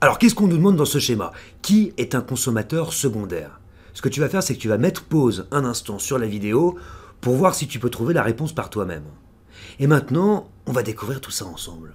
Alors qu'est-ce qu'on nous demande dans ce schéma Qui est un consommateur secondaire Ce que tu vas faire, c'est que tu vas mettre pause un instant sur la vidéo pour voir si tu peux trouver la réponse par toi-même. Et maintenant, on va découvrir tout ça ensemble.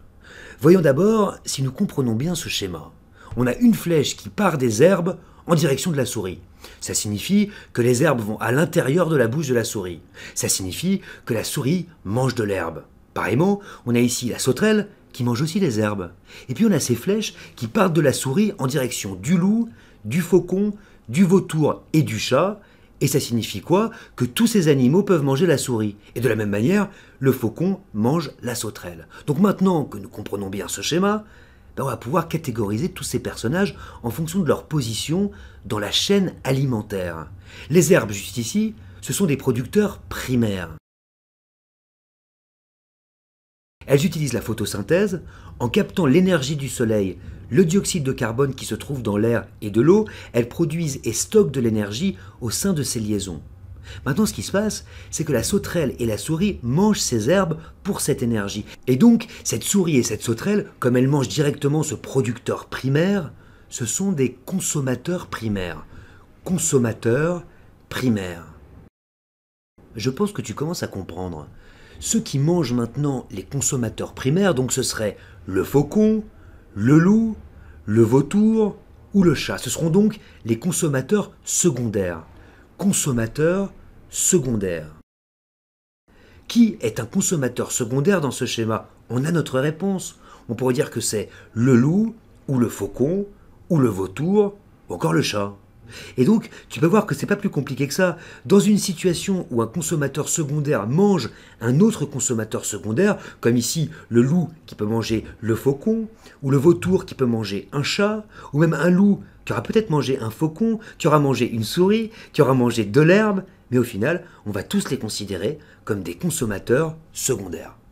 Voyons d'abord si nous comprenons bien ce schéma. On a une flèche qui part des herbes en direction de la souris. Ça signifie que les herbes vont à l'intérieur de la bouche de la souris. Ça signifie que la souris mange de l'herbe. Pareillement, on a ici la sauterelle qui mange aussi les herbes. Et puis on a ces flèches qui partent de la souris en direction du loup, du faucon, du vautour et du chat. Et ça signifie quoi Que tous ces animaux peuvent manger la souris. Et de la même manière, le faucon mange la sauterelle. Donc maintenant que nous comprenons bien ce schéma, ben on va pouvoir catégoriser tous ces personnages en fonction de leur position dans la chaîne alimentaire. Les herbes, juste ici, ce sont des producteurs primaires. Elles utilisent la photosynthèse en captant l'énergie du soleil, le dioxyde de carbone qui se trouve dans l'air et de l'eau, elles produisent et stockent de l'énergie au sein de ces liaisons. Maintenant, ce qui se passe, c'est que la sauterelle et la souris mangent ces herbes pour cette énergie. Et donc, cette souris et cette sauterelle, comme elles mangent directement ce producteur primaire, ce sont des consommateurs primaires. Consommateurs primaires. Je pense que tu commences à comprendre. Ceux qui mangent maintenant les consommateurs primaires, donc ce serait le faucon, le loup, le vautour ou le chat. Ce seront donc les consommateurs secondaires. Consommateurs secondaires. Qui est un consommateur secondaire dans ce schéma On a notre réponse. On pourrait dire que c'est le loup ou le faucon ou le vautour ou encore le chat. Et donc, tu peux voir que c'est pas plus compliqué que ça. Dans une situation où un consommateur secondaire mange un autre consommateur secondaire, comme ici le loup qui peut manger le faucon, ou le vautour qui peut manger un chat, ou même un loup qui aura peut-être mangé un faucon, qui aura mangé une souris, qui aura mangé de l'herbe, mais au final, on va tous les considérer comme des consommateurs secondaires.